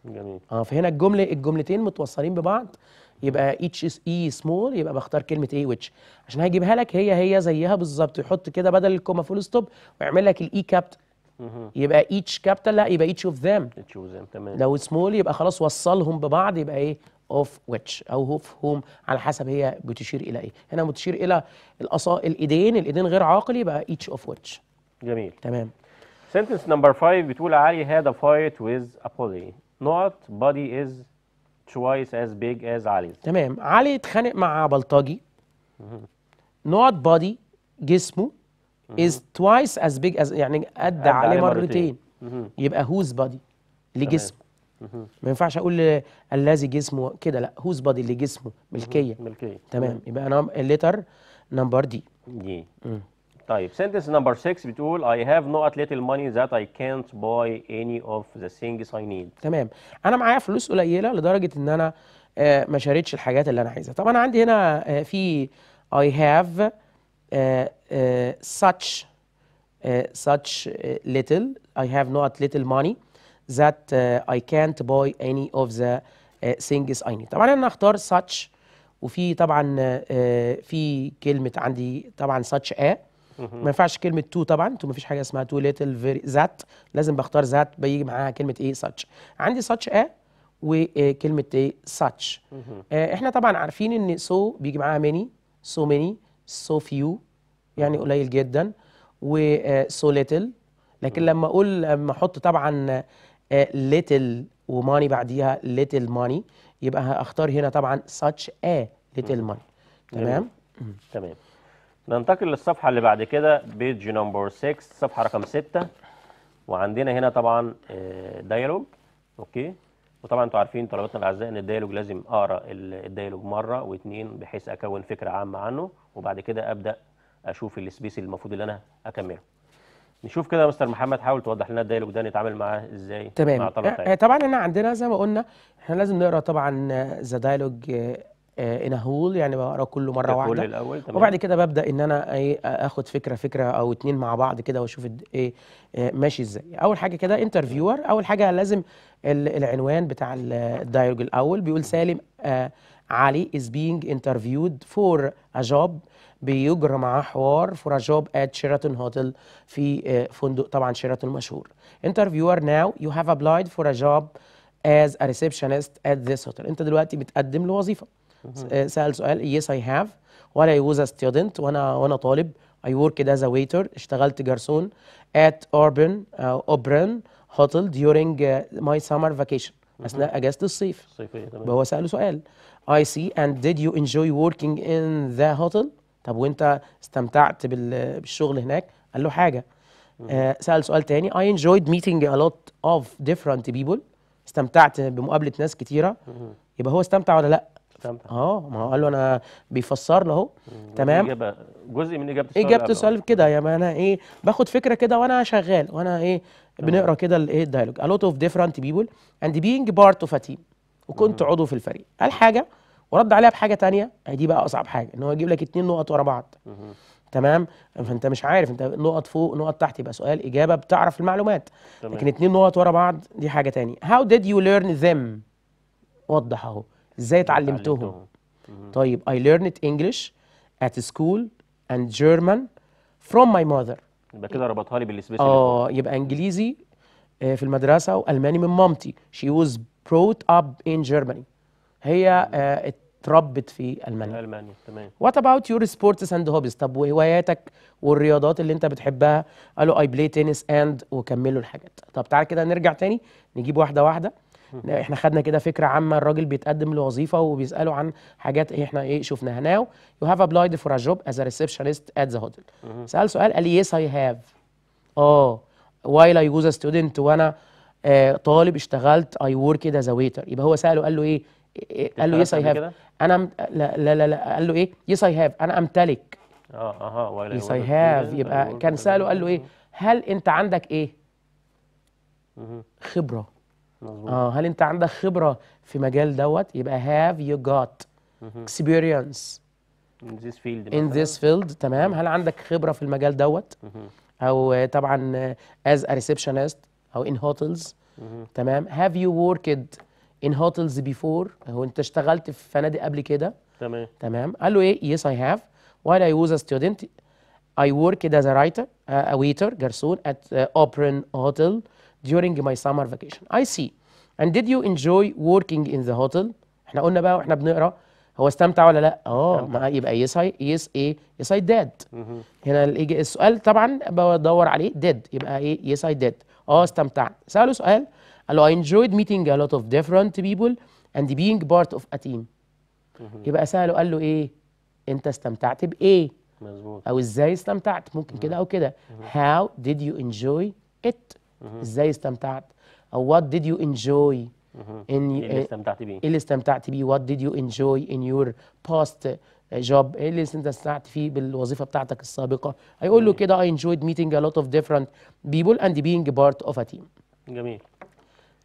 جميل اه فهنا الجمله الجملتين متوصلين ببعض يبقى اتش اي سمول يبقى بختار كلمه ايه ويتش عشان هجيبها لك هي هي زيها بالظبط يحط كده بدل الكوما فول ستوب ويعمل لك الاي كابت e يبقى اتش كابيتال لا يبقى اتش اوف ذيم ايتش اوف ذم تمام لو سمول يبقى خلاص وصلهم ببعض يبقى ايه اوف ويتش او اوف هوم على حسب هي بتشير الى ايه هنا بتشير الى الأصا... الايدين الايدين غير عاقل يبقى اتش اوف ويتش جميل تمام سنتنس نمبر 5 بتقول علي هاد ا فايت ويز ابولي نوت بادي از twice as big as علي تمام علي اتخانق مع بلطجي نوت بادي جسمه is twice as big as يعني قد علي مرتين يبقى هوز بادي لجسمه ما ينفعش اقول الذي جسمه كده لا هوز بادي لجسمه ملكيه ملكيه تمام يبقى انا الليتر نمبر دي دي طيب سنتنس نمبر 6 بتقول I have no little money that I can't buy any of the things I need تمام انا معايا فلوس قليله لدرجه ان انا ما شريتش الحاجات اللي انا عايزها طب انا عندي هنا في I have آه such such little I have no little money that I can't buy any of the things I need طبعا انا اختار such وفي طبعا في كلمه عندي طبعا such a ما ينفعش كلمه تو طبعا تو ما فيش حاجه اسمها تو ليتل فيري ذات لازم بختار ذات بيجي معاها كلمه ايه ساتش عندي ساتش ا وكلمه ايه ساتش إيه؟ آه، احنا طبعا عارفين ان سو so بيجي معاها ميني سو ميني سو فيو يعني قليل جدا وسو ليتل آه، لكن لما اقول لما احط طبعا ليتل آه، وماني بعديها ليتل ماني يبقى هختار هنا طبعا ساتش ا ليتل ماني تمام تمام ننتقل للصفحة اللي بعد كده بيج نمبر 6 صفحة رقم 6 وعندنا هنا طبعا ديالوج آه، اوكي وطبعا انتوا عارفين طلبتنا الاعزاء ان الديالوج لازم اقرا الديالوج مره واثنين بحيث اكون فكره عامه عنه وبعد كده ابدا اشوف السبيس اللي المفروض اللي انا اكمله نشوف كده يا مستر محمد حاول توضح لنا الديالوج ده نتعامل معاه ازاي تمام مع آه، طبعا احنا عندنا زي ما قلنا احنا لازم نقرا طبعا ذا آه، ديالوج آه، انهول يعني بقراه كله مره واحده الاول تمام وبعد كده ببدا ان انا ايه آه، اخد فكره فكره او اتنين مع بعض كده واشوف ايه آه، ماشي ازاي اول حاجه كده انترفيور اول حاجه لازم العنوان بتاع الدايلوج الاول بيقول سالم علي از بينج انترفيود فور ا جوب بيجرى معاه حوار فور ا جوب ات شيراتون هوتيل في فندق طبعا شيراتون مشهور انترفيور ناو يو هاف ابلايد فور ا جوب as a receptionist at this hotel انت دلوقتي بتقدم لوظيفه آه، سال سؤال يس اي هاف وانا اي ووز ستودنت وانا وانا طالب اي وركد از ا ويتر اشتغلت جرسون ات اوربن اوبرن هوتل ديورينج ماي سمر فاكيشن اثناء اجازه الصيف صيفيه تمام هو ساله سؤال اي سي اند ديد يو انجوي وركينج ان ذا هوتل طب وانت استمتعت بالشغل هناك قال له حاجه آه، سال سؤال تاني اي انجويد ميتينج ا لوت اوف ديفرنت بيبل استمتعت بمقابله ناس كتيره يبقى هو استمتع ولا لا اه ما هو قال له انا بيفسر له اهو تمام اجابه جزء من اجابه السؤال اجابه السؤال كده يا ما انا ايه باخد فكره كده وانا شغال وانا ايه بنقرا كده الايه الدايلوج a lot of different people and being part of a team وكنت عضو في الفريق قال حاجه ورد عليها بحاجه ثانيه دي بقى اصعب حاجه ان هو يجيب لك اتنين نقط ورا بعض تمام فانت مش عارف انت نقط فوق نقط تحت يبقى سؤال اجابه بتعرف المعلومات تمام. لكن اتنين نقط ورا بعض دي حاجه ثانيه how did you learn them وضح اهو ازاي اتعلمتهم طيب I learned English at school and German from my mother يبقى كده ربطها لي بالسبيشال اه يبقى انجليزي آه، في المدرسه والماني من مامتي she was brought up in Germany هي آه، اتربت في المانيا المانيا تمام وات اباوت يور سبورتس اند هوبيز طب وهواياتك والرياضات اللي انت بتحبها قالوا اي بلاي تنس اند وكملوا الحاجات طب تعال كده نرجع تاني نجيب واحده واحده احنا خدنا كده فكره عامه الراجل بيتقدم لوظيفه وبيساله عن حاجات احنا ايه شفناها ناو يو هاف ابلايد فور ا جوب از ا ريسبشنست ات ذا هوتيل سال سؤال قال لي يس اي هاف اه وايل اي جوز ستودنت وانا آه، طالب اشتغلت اي ورك از ا ويتر يبقى هو ساله قال له ايه, إيه، قال له يس اي هاف انا لا, لا لا لا قال له ايه يس اي هاف انا امتلك اه اها يس اي هاف يبقى كان ساله قال له ايه هل انت عندك ايه خبره مظبوط اه هل انت عندك خبره في مجال دوت يبقى هاف يو جوت اكسبيرينس ان ذيس فيلد ان ذيس فيلد field تمام هل عندك خبره في المجال دوت او طبعا از ا ريسبشنست او ان هوتلز تمام هاف يو وركد ان هوتلز بيفور هو انت اشتغلت في فنادق قبل كده تمام تمام قال له ايه يس اي هاف وايل اي ووز ا ستودنت I worked as a writer a waiter جرسون at uh, Operon Hotel during my summer vacation I see and did you enjoy working in the hotel احنا قلنا بقى واحنا بنقرا هو استمتع ولا لا اه, آه. يبقى يس اي يس ايه يس اي ديد هنا السؤال طبعا بدور عليه ديد يبقى ايه يس اي ديد اه استمتعت ساله سؤال قال له I enjoyed meeting a lot of different people and being part of a team يبقى ساله قال له ايه انت استمتعت بايه مظبوط او ازاي استمتعت ممكن كده او كده how did you enjoy it ازاي استمتعت او what did you enjoy in ايه اللي إيه استمتعت بيه ايه اللي استمتعت بيه what did you enjoy in your past uh, job ايه اللي انت استمتعت فيه بالوظيفه بتاعتك السابقه هيقول له كده I enjoyed meeting a lot of different people and being part of a team جميل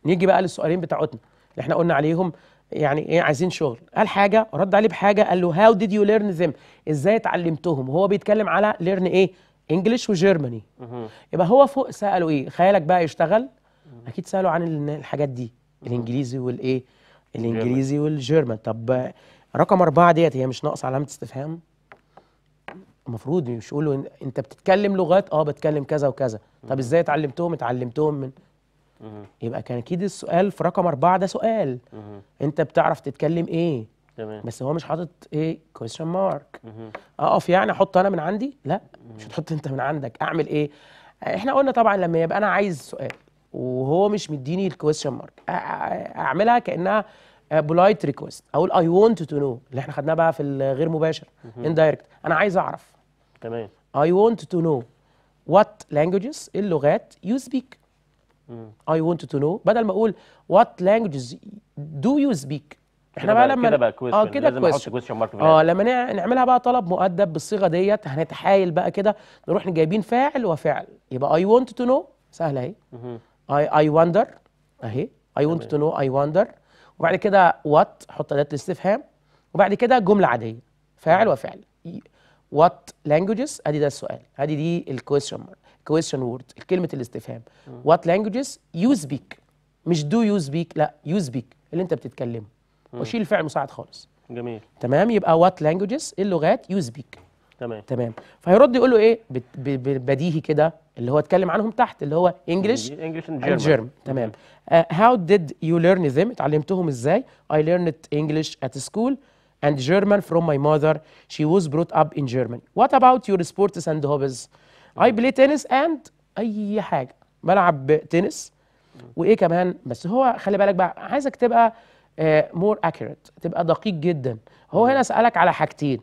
نيجي بقى للسؤالين بتاعتنا اللي احنا قلنا عليهم يعني ايه عايزين شغل قال حاجه رد عليه بحاجه قال له هاو ديد يو ليرن ذم ازاي اتعلمتهم هو بيتكلم على ليرن ايه انجلش وجيرماني يبقى هو فوق سالوا ايه خيالك بقى يشتغل اكيد سالوا عن الحاجات دي الانجليزي والايه الانجليزي والجيرمان طب رقم أربعة ديت هي مش ناقص علامة استفهام المفروض مش يقولوا انت بتتكلم لغات اه بتكلم كذا وكذا طب ازاي اتعلمتهم اتعلمتهم من يبقى كان اكيد السؤال في رقم أربعة ده سؤال انت بتعرف تتكلم ايه تمام بس هو مش حاطط ايه كويشن مارك اقف يعني احط انا من عندي لا مش هتحط انت من عندك اعمل ايه احنا قلنا طبعا لما يبقى انا عايز سؤال وهو مش مديني الكويشن مارك اعملها كانها بولايت ريكوست اقول اي ونت تو نو اللي احنا خدناه بقى في الغير مباشر اندايركت انا عايز اعرف تمام اي ونت تو نو وات لانجوجز اللغات يو سبيك اي ونت تو نو بدل ما اقول وات لانجوجز دو يو سبيك احنا بقى, بقى لما كده بقى كويشن اه كده كويس اه لما نعملها بقى طلب مؤدب بالصيغه ديت هنتحايل بقى كده نروح جايبين فاعل وفعل يبقى اي ونت تو نو سهله اهي اي اي وندر اهي اي ونت تو نو اي وندر وبعد كده وات حط اداه الاستفهام وبعد كده جمله عاديه فاعل وفعل وات لانجوجز ادي ده السؤال ادي دي الكويشن كويشن وورد كلمه الاستفهام وات لانجوجز يو سبيك مش دو يو سبيك لا يو سبيك اللي انت بتتكلمه واشيل الفعل المساعد خالص جميل تمام يبقى وات لانجوجز اللغات يو سبيك تمام تمام فهيرد يقول له ايه بديهي كده اللي هو اتكلم عنهم تحت اللي هو انجلش انجلش اند جيرمان تمام هاو ديد يو ليرن ذيم اتعلمتهم ازاي اي ليرنت انجلش ات سكول اند جيرمان فروم ماي ماذر شي ووز بروت اب ان جيرمان وات اباوت يور سبورتس اند هوبز اي بلاي تنس اند أي حاجة بلعب تنس وإيه كمان بس هو خلي بالك بقى عايزك تبقى مور آه، اكيوريت تبقى دقيق جدا هو هنا سالك على حاجتين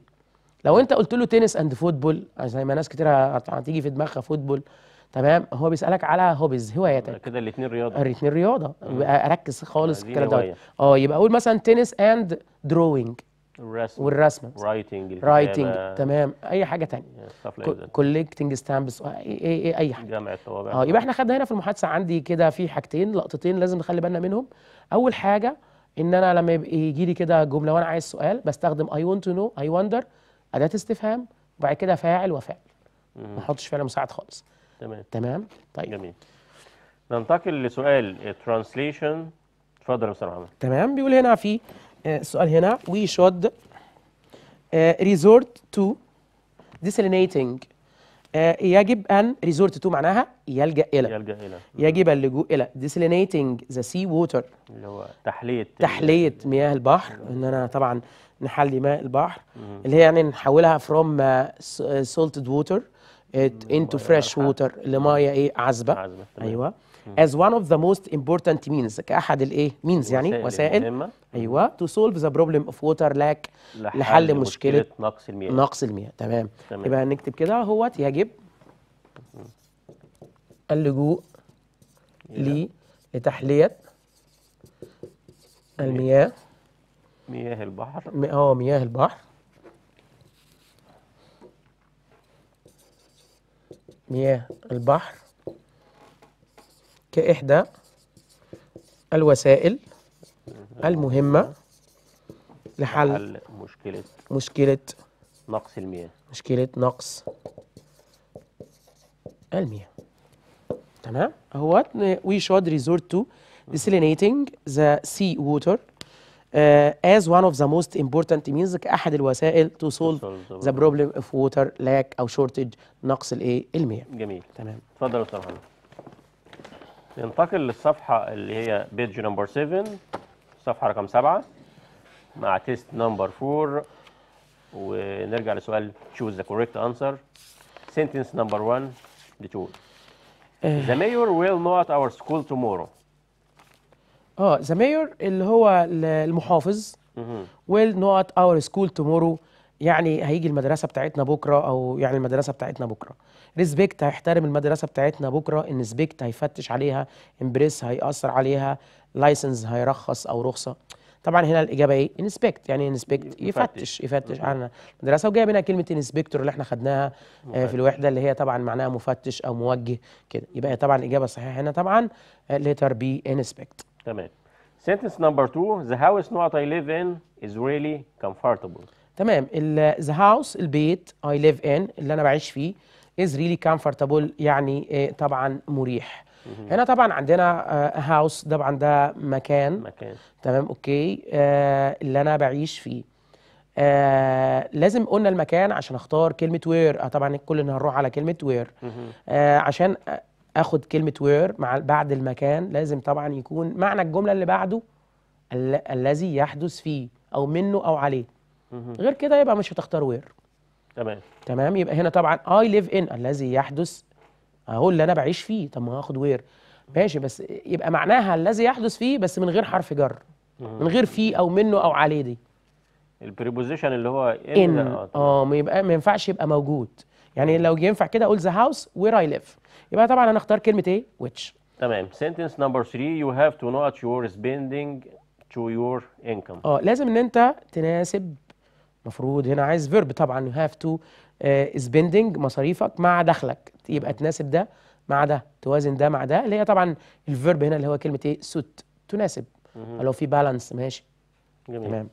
لو انت قلت له تنس اند فوتبول زي ما ناس كتير هتيجي في دماغها فوتبول تمام هو بيسالك على هوبيز هواياتك كده الاثنين رياضه الاثنين رياضه يبقى اركز خالص الكلام ده طيب. اه يبقى اقول مثلا تنس اند دروينج الرسم والرسم رايتنج رايتنج تمام اي حاجه ثانيه كوليكتنج ستامبس اي اي اي حاجه جامع الطوابع اه يبقى احنا خدنا هنا في المحادثه عندي كده في حاجتين لقطتين لازم نخلي بالنا منهم اول حاجه ان انا لما يجي لي كده جمله وانا عايز سؤال بستخدم اي ونت تو نو اي وندر اداه استفهام وبعد كده فاعل وفعل ما احطش فعل مساعد خالص تمام تمام طيب جميل ننتقل لسؤال ترانسليشن اتفضل يا استاذ محمد تمام بيقول هنا في السؤال آه، هنا وي شود ريزورت تو ديسلينيتنج آه، يجب ان ريزورت تو معناها يلجا الى يلجا الى يجب اللجوء الى ديسلينيتنج ذا سي ووتر اللي هو تحليه تحليه مياه البحر ان انا طبعا نحلي ماء البحر مم. اللي هي يعني نحولها فروم سولتد ووتر انتو فريش ووتر لميه ايه عذبه ايوه as one of the most important means كأحد الإيه means يعني وسائل مهمة. أيوة to solve the problem of water lack لحل, لحل مشكلة, مشكلة نقص المياه نقص المياه تمام, يبقى نكتب كده هوت يجب اللجوء لتحلية المياه مياه البحر اه مياه البحر مياه البحر كإحدى الوسائل المهمة لحل مشكلة مشكلة نقص المياه مشكلة نقص المياه تمام اهوت we should resort to desalinating the sea water از uh, as one of the most important means كأحد الوسائل to solve the problem of water lack أو shortage نقص الايه المياه جميل تمام اتفضل يا استاذ محمد ننتقل للصفحة اللي هي بيج نمبر 7 صفحة رقم 7 مع تيست نمبر 4 ونرجع لسؤال choose the correct answer sentence number 1 بتقول The mayor will know at our school tomorrow اه the مايور اللي هو المحافظ will know at our school tomorrow يعني هيجي المدرسه بتاعتنا بكره او يعني المدرسه بتاعتنا بكره ريسبكت هيحترم المدرسه بتاعتنا بكره انسبكت هيفتش عليها امبريس هيأثر عليها لايسنس هيرخص او رخصه طبعا هنا الاجابه ايه انسبكت يعني انسبكت يفتش يفتش على المدرسه وجايه منها كلمه انسبكتور اللي احنا خدناها آه، في الوحده اللي هي طبعا معناها مفتش او موجه كده يبقى طبعا الاجابه الصحيحه هنا طبعا ليتر بي انسبكت تمام sentence number 2 the house not i live in is really comfortable تمام ذا هاوس البيت اي ليف ان اللي انا بعيش فيه از ريلي كامفورتابل يعني آه، طبعا مريح هنا طبعا عندنا هاوس آه، طبعا ده مكان مكان تمام اوكي آه اللي انا بعيش فيه آه لازم قلنا المكان عشان اختار كلمه وير آه طبعا كلنا هنروح على كلمه وير آه عشان اخد كلمه وير مع بعد المكان لازم طبعا يكون معنى الجمله اللي بعده الذي يحدث فيه او منه او عليه غير كده يبقى مش هتختار وير تمام تمام يبقى هنا طبعا اي ليف ان الذي يحدث اهو اللي انا بعيش فيه طب ما هاخد وير ماشي بس يبقى معناها الذي يحدث فيه بس من غير حرف جر من غير فيه او منه او عليه دي البريبوزيشن اللي هو ان آه،, اه ما يبقى ما ينفعش يبقى موجود يعني لو ينفع كده اقول ذا هاوس وير اي ليف يبقى طبعا انا اختار كلمه ايه ويتش تمام سنتنس نمبر 3 يو هاف تو نوت يور سبيندينج تو يور انكم اه لازم ان انت تناسب مفروض هنا عايز فيرب طبعا يو هاف تو سبيندنج مصاريفك مع دخلك يبقى تناسب ده مع ده توازن ده مع ده اللي هي طبعا الفيرب هنا اللي هو كلمه ايه سوت تناسب لو في بالانس ماشي جميل تمام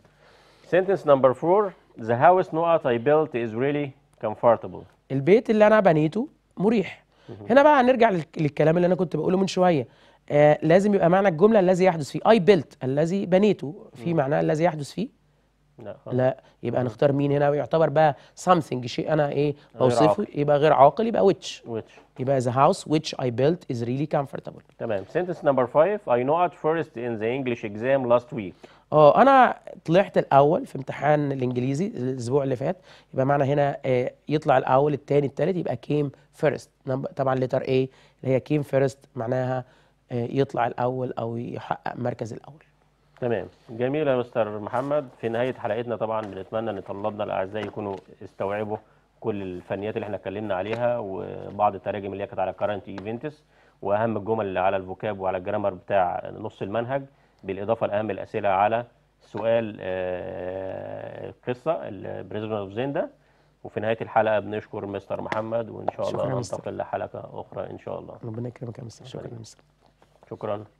سنتنس نمبر 4 ذا هاوس نقط اي بيلت از ريلي كومفورتبل البيت اللي انا بنيته مريح هنا بقى هنرجع للكلام اللي انا كنت بقوله من شويه آه لازم يبقى معنى الجمله الذي يحدث فيه اي بيلت الذي بنيته في معناه الذي يحدث فيه لا, لا. يبقى آه. نختار مين هنا ويعتبر بقى something شيء انا ايه بوصفه يبقى غير عاقل يبقى which which يبقى the house which I built is really comfortable تمام sentence number 5 I know at first in the English exam last week اه انا طلعت الاول في امتحان الانجليزي الاسبوع اللي فات يبقى معنى هنا آه، يطلع الاول الثاني الثالث يبقى came first طبعا letter A اللي هي came first معناها آه، يطلع الاول او يحقق مركز الاول تمام جميل يا مستر محمد في نهايه حلقتنا طبعا بنتمنى ان طلابنا الاعزاء يكونوا استوعبوا كل الفنيات اللي احنا اتكلمنا عليها وبعض التراجم اللي هي كانت على كارنت ايفنتس واهم الجمل اللي على الفوكاب وعلى الجرامر بتاع نص المنهج بالاضافه لاهم الاسئله على سؤال القصه آه، البريزون اوف زيندا وفي نهايه الحلقه بنشكر مستر محمد وان شاء الله ننتقل لحلقه اخرى ان شاء الله ربنا يكرمك يا مستر شكرا يا مستر شكرا